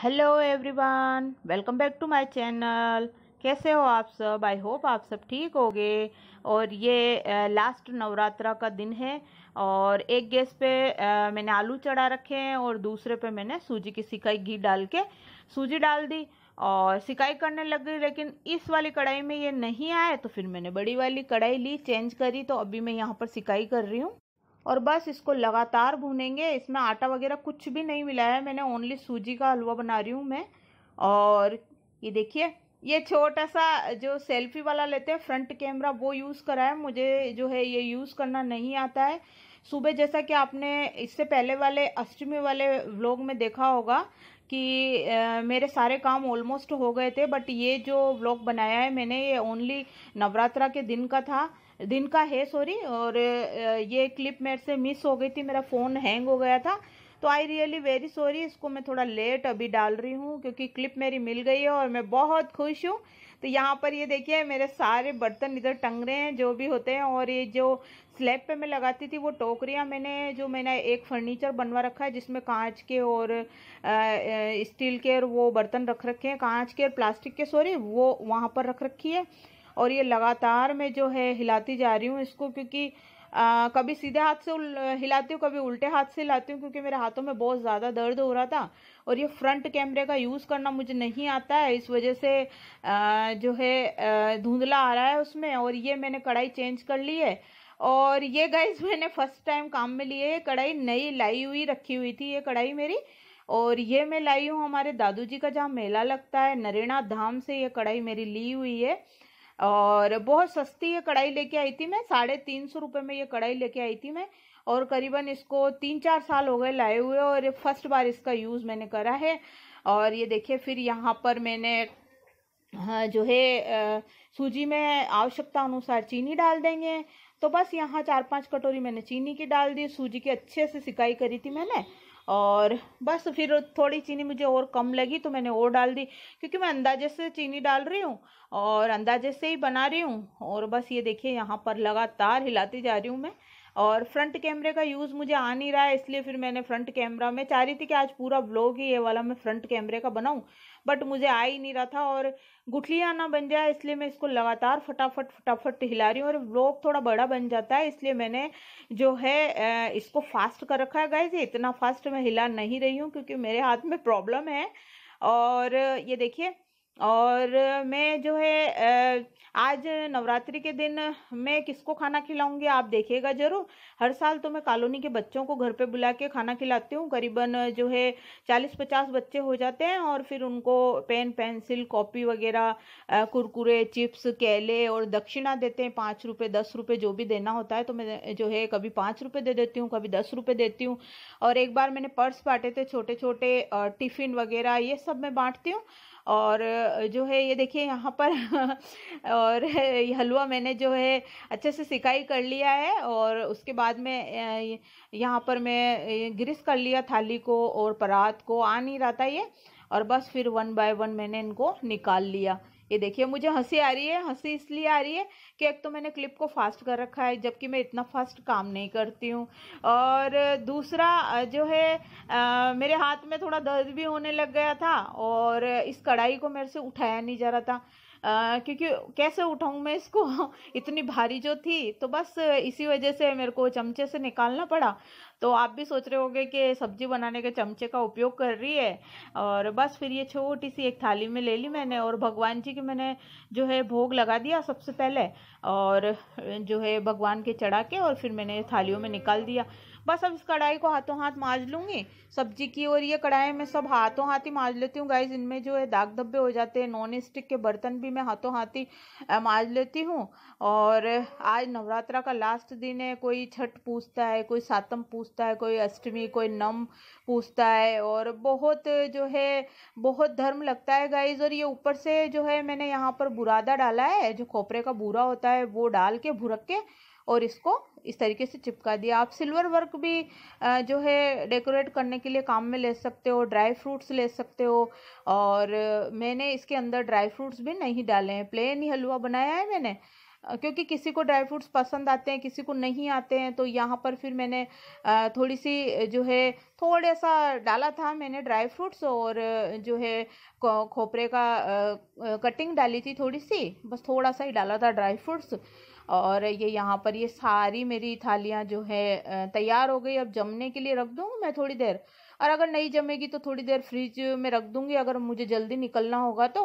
hello everyone welcome back to my channel कैसे हो आप सब आई होप आप सब ठीक होगे और ये लास्ट नवरात्रा का दिन है और एक गैस पे मैंने आलू चढ़ा रखे हैं और दूसरे पे मैंने सूजी की सिकाई घी डाल के सूजी डाल दी और सिकाई करने लग गई लेकिन इस वाली कढ़ाई में ये नहीं आया तो फिर मैंने बड़ी वाली कढ़ाई ली चेंज करी तो अभी मैं यहाँ पर सिकाई कर रही हूँ और बस इसको लगातार भूनेंगे इसमें आटा वगैरह कुछ भी नहीं मिलाया है मैंने ओनली सूजी का हलवा बना रही हूँ मैं और ये देखिए ये छोटा सा जो सेल्फी वाला लेते हैं फ्रंट कैमरा वो यूज़ करा है मुझे जो है ये यूज़ करना नहीं आता है सुबह जैसा कि आपने इससे पहले वाले अष्टमी वाले व्लॉग में देखा होगा कि आ, मेरे सारे काम ऑलमोस्ट हो गए थे बट ये जो व्लॉग बनाया है मैंने ये ओनली नवरात्रा के दिन का था दिन का है सॉरी और ये क्लिप मेरे से मिस हो गई थी मेरा फ़ोन हैंग हो गया था तो आई रियली वेरी सॉरी इसको मैं थोड़ा लेट अभी डाल रही हूँ क्योंकि क्लिप मेरी मिल गई है और मैं बहुत खुश हूँ तो यहाँ पर ये देखिए मेरे सारे बर्तन इधर टंग रहे हैं जो भी होते हैं और ये जो स्लैब पे मैं लगाती थी वो टोकरियाँ मैंने जो मैंने एक फर्नीचर बनवा रखा है जिसमें कांच के और स्टील के और वो बर्तन रख रखे हैं कांच के और प्लास्टिक के सॉरी वो वहाँ पर रख रखी है और ये लगातार मैं जो है हिलाती जा रही हूँ इसको क्योंकि आ, कभी सीधे हाथ से हिलाती हूँ कभी उल्टे हाथ से हिलाती हूँ क्योंकि मेरे हाथों में बहुत ज़्यादा दर्द हो रहा था और ये फ्रंट कैमरे का यूज़ करना मुझे नहीं आता है इस वजह से आ, जो है धुंधला आ रहा है उसमें और ये मैंने कढ़ाई चेंज कर ली है और ये गाइज मैंने फर्स्ट टाइम काम में लिए ये कढ़ाई नई लाई हुई रखी हुई थी ये कढ़ाई मेरी और ये मैं लाई हूँ हमारे दादू जी का जहाँ मेला लगता है नरेणा धाम से ये कढ़ाई मेरी ली हुई है और बहुत सस्ती ये कढ़ाई लेके आई थी मैं साढ़े तीन सौ रुपये में ये कढ़ाई लेके आई थी मैं और करीबन इसको तीन चार साल हो गए लाए हुए और फर्स्ट बार इसका यूज़ मैंने करा है और ये देखिए फिर यहाँ पर मैंने हाँ, जो है सूजी में आवश्यकता अनुसार चीनी डाल देंगे तो बस यहाँ चार पांच कटोरी मैंने चीनी की डाल दी सूजी की अच्छे से सिकाई करी थी मैंने और बस फिर थोड़ी चीनी मुझे और कम लगी तो मैंने और डाल दी क्योंकि मैं अंदाजे से चीनी डाल रही हूँ और अंदाजे से ही बना रही हूँ और बस ये देखिए यहाँ पर लगातार हिलाती जा रही हूँ मैं और फ्रंट कैमरे का यूज़ मुझे आ नहीं रहा है इसलिए फिर मैंने फ्रंट कैमरा में चाह रही थी कि आज पूरा ब्लॉग ही ये वाला मैं फ्रंट कैमरे का बनाऊँ बट मुझे आ ही नहीं रहा था और गुठलियाँ ना बन जाए इसलिए मैं इसको लगातार फटाफट फटाफट हिला रही हूँ और ब्लॉग थोड़ा बड़ा बन जाता है इसलिए मैंने जो है इसको फास्ट कर रखा है गाइज इतना फास्ट मैं हिला नहीं रही हूँ क्योंकि मेरे हाथ में प्रॉब्लम है और ये देखिए और मैं जो है आज नवरात्रि के दिन मैं किसको खाना खिलाऊंगी आप देखिएगा ज़रूर हर साल तो मैं कॉलोनी के बच्चों को घर पे बुला के खाना खिलाती हूँ करीबन जो है चालीस पचास बच्चे हो जाते हैं और फिर उनको पेन पेंसिल कॉपी वगैरह कुरकुरे चिप्स केले और दक्षिणा देते हैं पाँच रुपये दस रुपये जो भी देना होता है तो मैं जो है कभी पाँच रुपये दे देती हूँ कभी दस रुपये देती हूँ और एक बार मैंने पर्स बांटे थे छोटे छोटे टिफ़िन वगैरह ये सब मैं बांटती हूँ और जो है ये देखिए यहाँ पर और ये हलवा मैंने जो है अच्छे से सिकाई कर लिया है और उसके बाद में यहाँ पर मैं ग्रिस कर लिया थाली को और परात को आ नहीं रहा था ये और बस फिर वन बाय वन मैंने इनको निकाल लिया ये देखिए मुझे हंसी आ रही है हंसी इसलिए आ रही है कि एक तो मैंने क्लिप को फास्ट कर रखा है जबकि मैं इतना फास्ट काम नहीं करती हूँ और दूसरा जो है आ, मेरे हाथ में थोड़ा दर्द भी होने लग गया था और इस कढ़ाई को मेरे से उठाया नहीं जा रहा था आ, क्योंकि कैसे उठाऊँ मैं इसको इतनी भारी जो थी तो बस इसी वजह से मेरे को चमचे से निकालना पड़ा तो आप भी सोच रहे होंगे कि सब्जी बनाने के चमचे का उपयोग कर रही है और बस फिर ये छोटी सी एक थाली में ले ली मैंने और भगवान जी की मैंने जो है भोग लगा दिया सबसे पहले और जो है भगवान के चढ़ा के और फिर मैंने थालियों में निकाल दिया बस अब इस कढ़ाई को हाथों हाथ माज लूंगी सब्जी की और ये कढ़ाई में सब हाथों हाथ ही माज लेती हूँ गाइज इनमें जो है दाग धब्बे हो जाते हैं नॉन स्टिक के बर्तन भी मैं हाथों हाथ ही माज लेती हूँ और आज नवरात्रा का लास्ट दिन है कोई छठ पूछता है कोई सातम पूछता है कोई अष्टमी कोई नम पूछता है और बहुत जो है बहुत धर्म लगता है गाइज और ये ऊपर से जो है मैंने यहाँ पर बुरादा डाला है जो खोपरे का बुरा होता है वो डाल के भुरक के और इसको इस तरीके से चिपका दिया आप सिल्वर वर्क भी जो है डेकोरेट करने के लिए काम में ले सकते हो ड्राई फ्रूट्स ले सकते हो और मैंने इसके अंदर ड्राई फ्रूट्स भी नहीं डाले हैं प्लेन ही हलवा बनाया है मैंने क्योंकि किसी को ड्राई फ्रूट्स पसंद आते हैं किसी को नहीं आते हैं तो यहाँ पर फिर मैंने थोड़ी सी जो है थोड़ा सा डाला था मैंने ड्राई फ्रूट्स और जो है खोपरे का कटिंग डाली थी थोड़ी सी बस थोड़ा सा ही डाला था ड्राई फ्रूट्स और ये यहाँ पर ये सारी मेरी थालियाँ जो है तैयार हो गई अब जमने के लिए रख दूँ मैं थोड़ी देर और अगर नहीं जमेगी तो थोड़ी देर फ्रिज में रख दूँगी अगर मुझे जल्दी निकलना होगा तो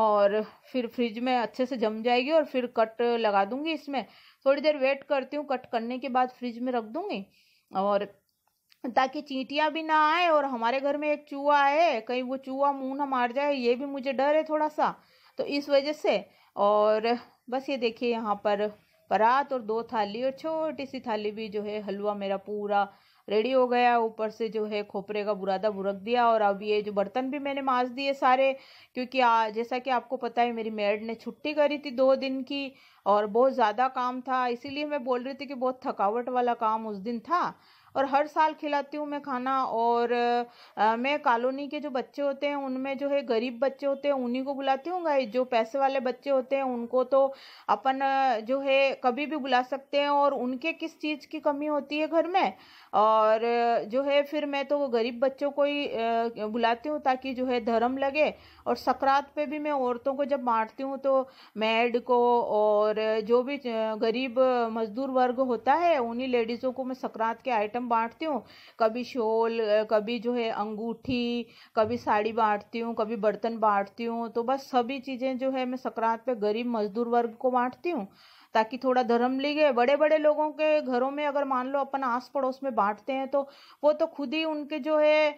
और फिर फ्रिज में अच्छे से जम जाएगी और फिर कट लगा दूँगी इसमें थोड़ी देर वेट करती हूँ कट करने के बाद फ्रिज में रख दूँगी और ताकि चींटियाँ भी ना आए और हमारे घर में एक चूहा है कहीं वो चूहा मुँह ना मार जाए ये भी मुझे डर है थोड़ा सा तो इस वजह से और बस ये देखिए यहाँ पर परात और दो थाली और छोटी सी थाली भी जो है हलवा मेरा पूरा रेडी हो गया ऊपर से जो है खोपरे का बुरादा बुरक दिया और अब ये जो बर्तन भी मैंने मांज दिए सारे क्योंकि आ, जैसा कि आपको पता है मेरी मेड ने छुट्टी करी थी दो दिन की और बहुत ज़्यादा काम था इसीलिए मैं बोल रही थी कि बहुत थकावट वाला काम उस दिन था और हर साल खिलाती हूँ मैं खाना और आ, मैं कॉलोनी के जो बच्चे होते हैं उनमें जो है गरीब बच्चे होते हैं उन्हीं को बुलाती हूँ गाय जो पैसे वाले बच्चे होते हैं उनको तो अपन जो है कभी भी बुला सकते हैं और उनके किस चीज़ की कमी होती है घर में और जो है फिर मैं तो गरीब बच्चों को ही बुलाती हूँ ताकि जो है धर्म लगे और सकरात पे भी मैं औरतों को जब बांटती हूँ तो मैड को और जो भी गरीब मजदूर वर्ग होता है उन्हीं लेडीज़ों को मैं सकरात के आइटम आइटम बांटती हूँ कभी शोल कभी जो है अंगूठी कभी साड़ी बांटती हूँ कभी बर्तन बांटती हूँ तो बस सभी चीज़ें जो है मैं संक्रांत पे गरीब मजदूर वर्ग को बांटती हूँ ताकि थोड़ा धर्म लीगे बड़े बड़े लोगों के घरों में अगर मान लो अपन आस पड़ोस में बांटते हैं तो वो तो खुद ही उनके जो है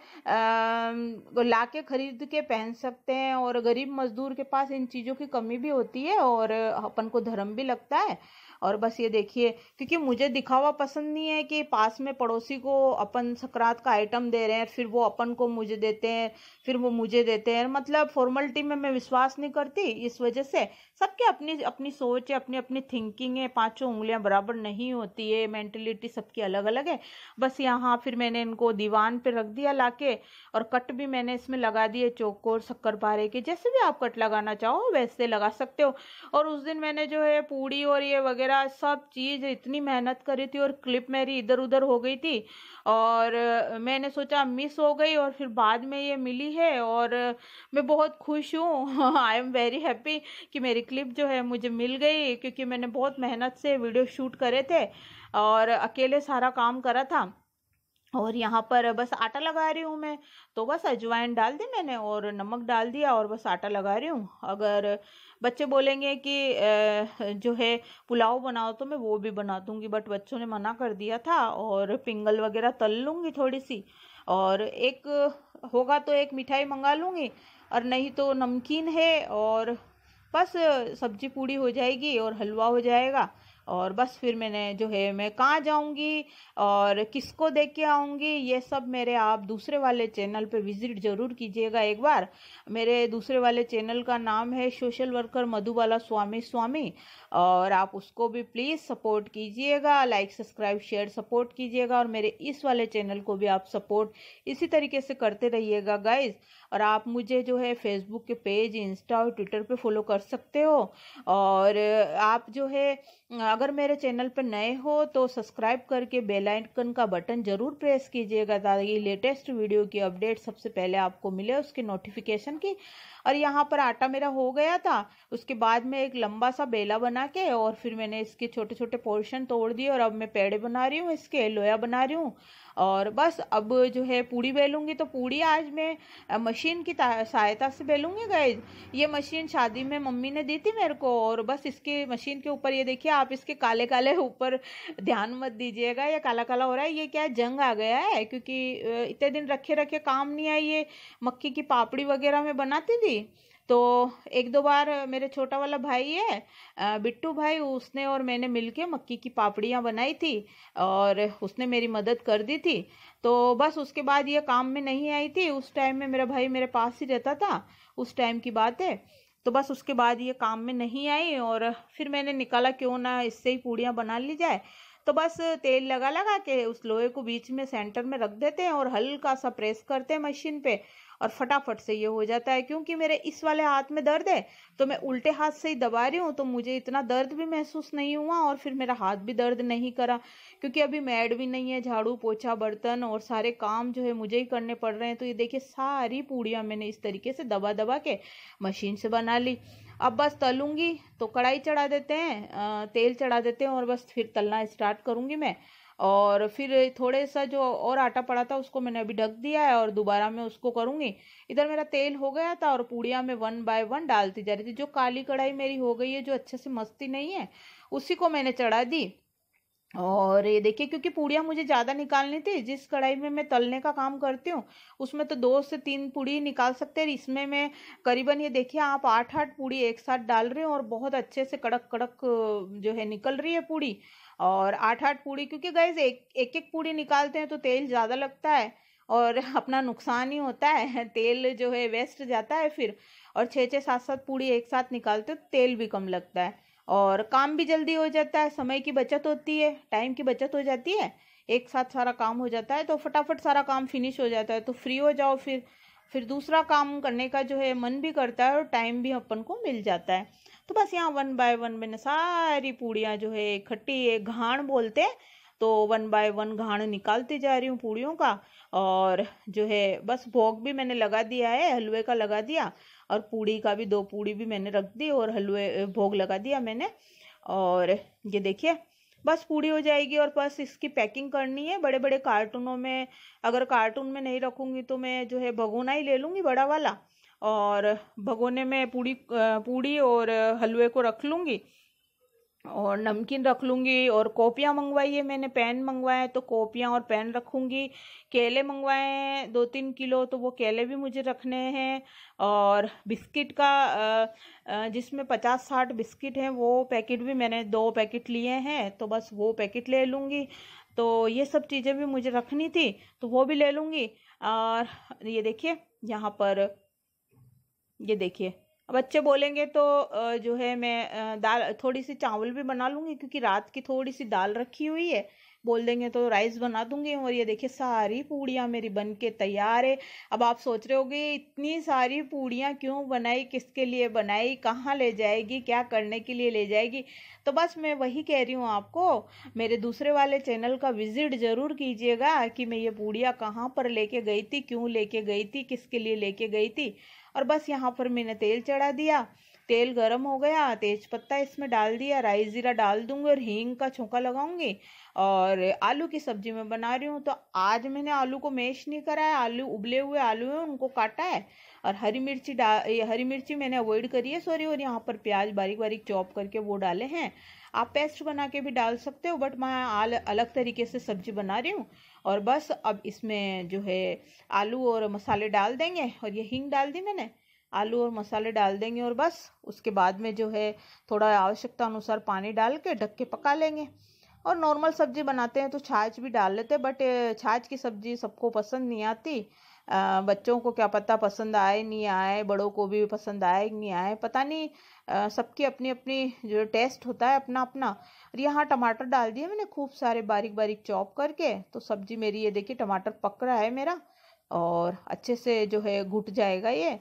ला के खरीद के पहन सकते हैं और गरीब मजदूर के पास इन चीज़ों की कमी भी होती है और अपन को धर्म भी लगता है और बस ये देखिए क्योंकि मुझे दिखावा पसंद नहीं है कि पास में पड़ोसी को अपन सकरात का आइटम दे रहे हैं फिर वो अपन को मुझे देते हैं फिर वो मुझे देते हैं मतलब फॉर्मेलिटी में मैं विश्वास नहीं करती इस वजह से सबके अपनी अपनी सोच है अपनी अपनी थिंकिंग है पांचों उंगलियां बराबर नहीं होती है मेंटेलिटी सबकी अलग अलग है बस यहाँ फिर मैंने इनको दीवान पे रख दिया लाके और कट भी मैंने इसमें लगा दिए चौकोर शक्कर पारे के जैसे भी आप कट लगाना चाहो वैसे लगा सकते हो और उस दिन मैंने जो है पूड़ी और ये वगैरह सब चीज़ इतनी मेहनत करी थी और क्लिप मेरी इधर उधर हो गई थी और मैंने सोचा मिस हो गई और फिर बाद में ये मिली है और मैं बहुत खुश हूँ आई एम वेरी हैप्पी कि मेरी क्लिप जो है मुझे मिल गई क्योंकि मैंने बहुत मेहनत से वीडियो शूट करे थे और अकेले सारा काम करा था और यहाँ पर बस आटा लगा रही हूँ मैं तो बस अजवाइन डाल दी मैंने और नमक डाल दिया और बस आटा लगा रही हूँ अगर बच्चे बोलेंगे कि जो है पुलाव बनाओ तो मैं वो भी बना दूँगी बट बच्चों ने मना कर दिया था और पिंगल वगैरह तल लूँगी थोड़ी सी और एक होगा तो एक मिठाई मंगा लूँगी और नहीं तो नमकीन है और बस सब्जी पूड़ी हो जाएगी और हलवा हो जाएगा और बस फिर मैंने जो है मैं कहाँ जाऊँगी और किसको देख के आऊँगी ये सब मेरे आप दूसरे वाले चैनल पे विज़िट ज़रूर कीजिएगा एक बार मेरे दूसरे वाले चैनल का नाम है सोशल वर्कर मधुबाला स्वामी स्वामी और आप उसको भी प्लीज़ सपोर्ट कीजिएगा लाइक सब्सक्राइब शेयर सपोर्ट कीजिएगा और मेरे इस वाले चैनल को भी आप सपोर्ट इसी तरीके से करते रहिएगा गाइज और आप मुझे जो है फेसबुक के पेज इंस्टा और ट्विटर पे फॉलो कर सकते हो और आप जो है अगर मेरे चैनल पर नए हो तो सब्सक्राइब करके बेल आइकन का बटन ज़रूर प्रेस कीजिएगा ताकि लेटेस्ट वीडियो की अपडेट सबसे पहले आपको मिले उसके नोटिफिकेशन की और यहाँ पर आटा मेरा हो गया था उसके बाद में एक लंबा सा बेला बना के और फिर मैंने इसके छोटे छोटे पोर्शन तोड़ दिए और अब मैं पेड़े बना रही हूँ इसके लोया बना रही हूँ और बस अब जो है पूड़ी बेलूँगी तो पूड़ी आज मैं मशीन की सहायता से बेलूँगी गैज ये मशीन शादी में मम्मी ने दी थी मेरे को और बस इसके मशीन के ऊपर ये देखिए आप इसके काले काले ऊपर ध्यान मत दीजिएगा ये काला काला हो रहा है ये क्या जंग आ गया है क्योंकि इतने दिन रखे रखे काम नहीं आए ये मक्की की पापड़ी वगैरह में बनाती थी तो एक दो बार मेरे छोटा वाला भाई है बिट्टू भाई उसने और मैंने मिलके मक्की की पापड़ियाँ बनाई थी और उसने मेरी मदद कर दी थी तो बस उसके बाद ये काम में नहीं आई थी उस टाइम में मेरा भाई मेरे पास ही रहता था उस टाइम की बात है तो बस उसके बाद ये काम में नहीं आई और फिर मैंने निकाला क्यों ना इससे ही पूड़ियाँ बना ली जाए तो बस तेल लगा लगा के उस लोहे को बीच में सेंटर में रख देते हैं और हल्का सा प्रेस करते हैं मशीन पे और फटाफट से ये हो जाता है क्योंकि मेरे इस वाले हाथ में दर्द है तो मैं उल्टे हाथ से ही दबा रही हूँ तो मुझे इतना दर्द भी महसूस नहीं हुआ और फिर मेरा हाथ भी दर्द नहीं करा क्योंकि अभी मैड भी नहीं है झाड़ू पोछा बर्तन और सारे काम जो है मुझे ही करने पड़ रहे हैं तो ये देखिए सारी पूड़ियाँ मैंने इस तरीके से दबा दबा के मशीन से बना ली अब बस तलूँगी तो कढ़ाई चढ़ा देते हैं तेल चढ़ा देते हैं और बस फिर तलना स्टार्ट करूँगी मैं और फिर थोड़े सा जो और आटा पड़ा था उसको मैंने अभी ढक दिया है और दोबारा मैं उसको करूँगी इधर मेरा तेल हो गया था और पूड़िया में वन बाय वन डालती जा रही थी जो काली कढ़ाई मेरी हो गई है जो अच्छे से मस्ती नहीं है उसी को मैंने चढ़ा दी और ये देखिए क्योंकि पूड़ियाँ मुझे ज़्यादा निकालनी थी जिस कढ़ाई में मैं तलने का काम करती हूँ उसमें तो दो से तीन पूड़ी निकाल सकते हैं इसमें मैं करीबन ये देखिए आप आठ आठ पूड़ी एक साथ डाल रहे हो और बहुत अच्छे से कड़क कड़क जो है निकल रही है पूड़ी और आठ आठ पूड़ी क्योंकि गैस एक एक एक पूड़ी निकालते हैं तो तेल ज़्यादा लगता है और अपना नुकसान ही होता है तेल जो है वेस्ट जाता है फिर और छः छः सात सात पूड़ी एक साथ निकालते हो तो तेल भी कम लगता है और काम भी जल्दी हो जाता है समय की बचत होती है टाइम की बचत हो जाती है एक साथ सारा काम हो जाता है तो फटाफट सारा काम फिनिश हो जाता है तो फ्री हो जाओ फिर फिर दूसरा काम करने का जो है मन भी करता है और टाइम भी अपन को मिल जाता है तो बस यहाँ वन बाय वन मैंने सारी पूड़ियाँ जो है इकट्ठी है घाण बोलते तो वन बाय वन घाण निकालती जा रही हूँ पूड़ियों का और जो है बस भोग भी मैंने लगा दिया है हलवे का लगा दिया और पूड़ी का भी दो पूड़ी भी मैंने रख दी और हलवे भोग लगा दिया मैंने और ये देखिए बस पूरी हो जाएगी और बस इसकी पैकिंग करनी है बड़े बड़े कार्टूनों में अगर कार्टून में नहीं रखूंगी तो मैं जो है भगोना ही ले लूंगी बड़ा वाला और भगोने में पूड़ी पूड़ी और हलवे को रख लूँगी और नमकीन रख लूँगी और कॉपियाँ मंगवाई है मैंने पेन मंगवाए तो कॉपियाँ और पेन रखूँगी केले मंगवाए हैं दो तीन किलो तो वो केले भी मुझे रखने हैं और बिस्किट का जिसमें पचास साठ बिस्किट हैं वो पैकेट भी मैंने दो पैकेट लिए हैं तो बस वो पैकेट ले लूँगी तो ये सब चीज़ें भी मुझे रखनी थी तो वो भी ले लूँगी और ये देखिए यहाँ पर ये देखिए बच्चे बोलेंगे तो जो है मैं दाल थोड़ी सी चावल भी बना लूँगी क्योंकि रात की थोड़ी सी दाल रखी हुई है बोल देंगे तो राइस बना दूंगी और ये देखिए सारी पूड़ियाँ मेरी बन के तैयार है अब आप सोच रहे होगे इतनी सारी पूड़ियाँ क्यों बनाई किसके लिए बनाई कहाँ ले जाएगी क्या करने के लिए ले जाएगी तो बस मैं वही कह रही हूँ आपको मेरे दूसरे वाले चैनल का विजिट ज़रूर कीजिएगा कि मैं ये पूड़ियाँ कहाँ पर लेके गई थी क्यों लेके गई थी किसके लिए लेके गई थी और बस यहाँ पर मैंने तेल चढ़ा दिया तेल गरम हो गया तेज पत्ता इसमें डाल दिया राइस जीरा डाल दूंगी और हींग का छोंका लगाऊंगी और आलू की सब्जी मैं बना रही हूँ तो आज मैंने आलू को मैश नहीं करा है आलू उबले हुए आलू हैं उनको काटा है और हरी मिर्ची डाल हरी मिर्ची मैंने अवॉइड करी है सॉरी और यहाँ पर प्याज बारीक बारीक चॉप करके वो डाले हैं आप पेस्ट बना के भी डाल सकते हो बट मैं अलग तरीके से सब्जी बना रही हूँ और बस अब इसमें जो है आलू और मसाले डाल देंगे और ये हींग डाल दी मैंने आलू और मसाले डाल देंगे और बस उसके बाद में जो है थोड़ा आवश्यकता अनुसार पानी डाल के ढक के पका लेंगे और नॉर्मल सब्जी बनाते हैं तो छाछ भी डाल लेते हैं बट छाछ की सब्जी सबको पसंद नहीं आती बच्चों को क्या पता पसंद आए नहीं आए बड़ों को भी पसंद आए नहीं आए पता नहीं सबकी अपनी अपनी जो टेस्ट होता है अपना अपना और यहाँ टमाटर डाल दिए मैंने खूब सारे बारीक बारीक चॉप करके तो सब्जी मेरी ये देखिए टमाटर पक रहा है मेरा और अच्छे से जो है घुट जाएगा ये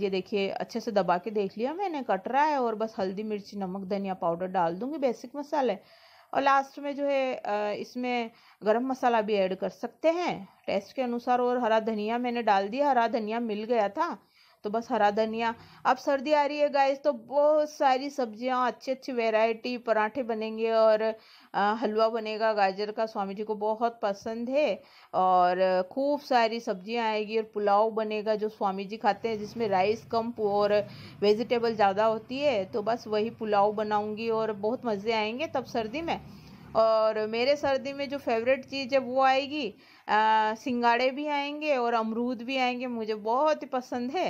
ये देखिए अच्छे से दबा के देख लिया मैंने कट रहा है और बस हल्दी मिर्ची नमक धनिया पाउडर डाल दूंगी बेसिक मसाले और लास्ट में जो है इसमें गरम मसाला भी ऐड कर सकते हैं टेस्ट के अनुसार और हरा धनिया मैंने डाल दिया हरा धनिया मिल गया था तो बस हरा धनिया अब सर्दी आ रही है गाइस तो बहुत सारी सब्जियां अच्छी अच्छी वैरायटी पराठे बनेंगे और हलवा बनेगा गाजर का स्वामी जी को बहुत पसंद है और खूब सारी सब्जियां आएगी और पुलाव बनेगा जो स्वामी जी खाते हैं जिसमें राइस कम और वेजिटेबल ज़्यादा होती है तो बस वही पुलाव बनाऊँगी और बहुत मज़े आएंगे तब सर्दी में और मेरे सर्दी में जो फेवरेट चीज़ है वो आएगी सिंगाड़े भी आएंगे और अमरूद भी आएंगे मुझे बहुत ही पसंद है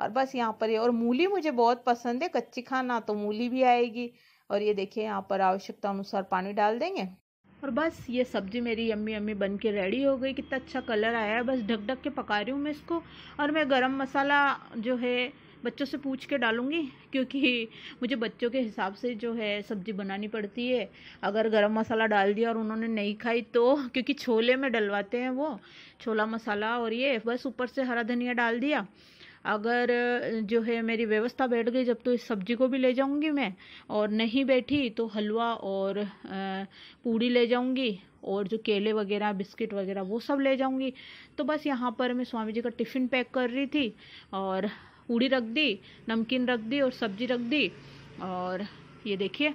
और बस यहाँ पर ये और मूली मुझे बहुत पसंद है कच्ची खाना तो मूली भी आएगी और ये देखिए यहाँ पर आवश्यकता अनुसार पानी डाल देंगे और बस ये सब्जी मेरी यम्मी यम्मी बन के रेडी हो गई कितना अच्छा कलर आया है बस ढक ढक के पका रही हूँ मैं इसको और मैं गरम मसाला जो है बच्चों से पूछ के डालूँगी क्योंकि मुझे बच्चों के हिसाब से जो है सब्ज़ी बनानी पड़ती है अगर गरम मसाला डाल दिया और उन्होंने नहीं खाई तो क्योंकि छोले में डलवाते हैं वो छोला मसाला और ये बस ऊपर से हरा धनिया डाल दिया अगर जो है मेरी व्यवस्था बैठ गई जब तो इस सब्जी को भी ले जाऊंगी मैं और नहीं बैठी तो हलवा और पूड़ी ले जाऊंगी और जो केले वगैरह बिस्किट वगैरह वो सब ले जाऊंगी तो बस यहाँ पर मैं स्वामी जी का टिफ़िन पैक कर रही थी और पूड़ी रख दी नमकीन रख दी और सब्जी रख दी और ये देखिए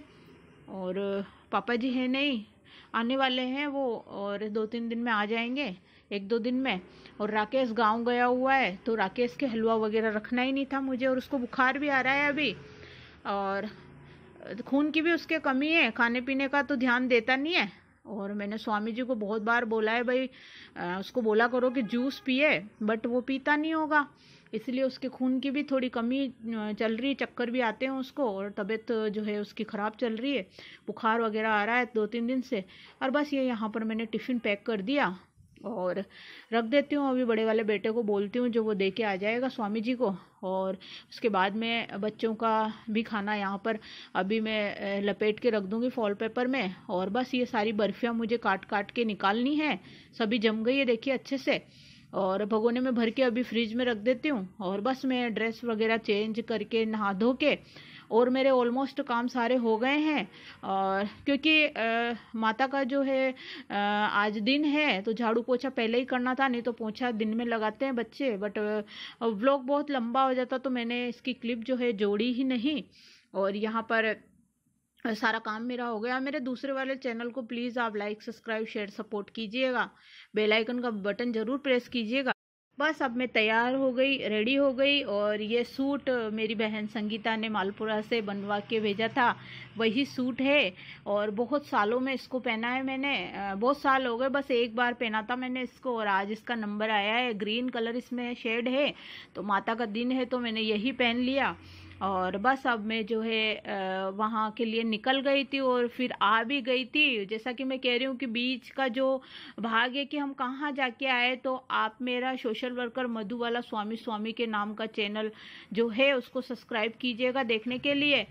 और पापा जी हैं नहीं आने वाले हैं वो और दो तीन दिन में आ जाएंगे एक दो दिन में और राकेश गांव गया हुआ है तो राकेश के हलवा वगैरह रखना ही नहीं था मुझे और उसको बुखार भी आ रहा है अभी और खून की भी उसके कमी है खाने पीने का तो ध्यान देता नहीं है और मैंने स्वामी जी को बहुत बार बोला है भाई आ, उसको बोला करो कि जूस पिए बट वो पीता नहीं होगा इसलिए उसके खून की भी थोड़ी कमी चल रही है चक्कर भी आते हैं उसको और तबीयत जो है उसकी ख़राब चल रही है बुखार वगैरह आ रहा है दो तीन दिन से और बस ये यहाँ पर मैंने टिफ़िन पैक कर दिया और रख देती हूँ अभी बड़े वाले बेटे को बोलती हूँ जो वो दे के आ जाएगा स्वामी जी को और उसके बाद में बच्चों का भी खाना यहाँ पर अभी मैं लपेट के रख दूँगी फॉल पेपर में और बस ये सारी बर्फियाँ मुझे काट काट के निकालनी है सभी जम गई है देखिए अच्छे से और भगोने में भर के अभी फ्रिज में रख देती हूँ और बस मैं ड्रेस वगैरह चेंज करके नहा धो के और मेरे ऑलमोस्ट काम सारे हो गए हैं और क्योंकि आ, माता का जो है आ, आज दिन है तो झाड़ू पोछा पहले ही करना था नहीं तो पोछा दिन में लगाते हैं बच्चे बट व्लॉग बहुत लंबा हो जाता तो मैंने इसकी क्लिप जो है जोड़ी ही नहीं और यहाँ पर सारा काम मेरा हो गया मेरे दूसरे वाले चैनल को प्लीज़ आप लाइक सब्सक्राइब शेयर सपोर्ट कीजिएगा बेल आइकन का बटन ज़रूर प्रेस कीजिएगा बस अब मैं तैयार हो गई रेडी हो गई और ये सूट मेरी बहन संगीता ने मालपुरा से बनवा के भेजा था वही सूट है और बहुत सालों में इसको पहना है मैंने बहुत साल हो गए बस एक बार पहना था मैंने इसको और आज इसका नंबर आया है ग्रीन कलर इसमें शेड है तो माता का दिन है तो मैंने यही पहन लिया और बस अब मैं जो है वहाँ के लिए निकल गई थी और फिर आ भी गई थी जैसा कि मैं कह रही हूँ कि बीच का जो भाग है कि हम कहाँ जाके आए तो आप मेरा सोशल वर्कर मधुवाला स्वामी स्वामी के नाम का चैनल जो है उसको सब्सक्राइब कीजिएगा देखने के लिए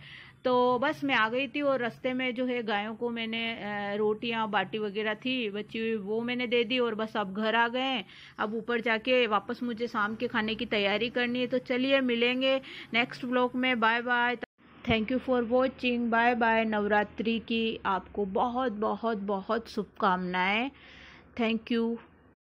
तो बस मैं आ गई थी और रास्ते में जो है गायों को मैंने रोटियां बाटी वगैरह थी बची हुई वो मैंने दे दी और बस अब घर आ गए अब ऊपर जाके वापस मुझे शाम के खाने की तैयारी करनी है तो चलिए मिलेंगे नेक्स्ट ब्लॉग में bye bye thank you for watching bye bye Navratri की आपको बहुत बहुत बहुत शुभकामनाएँ थैंक यू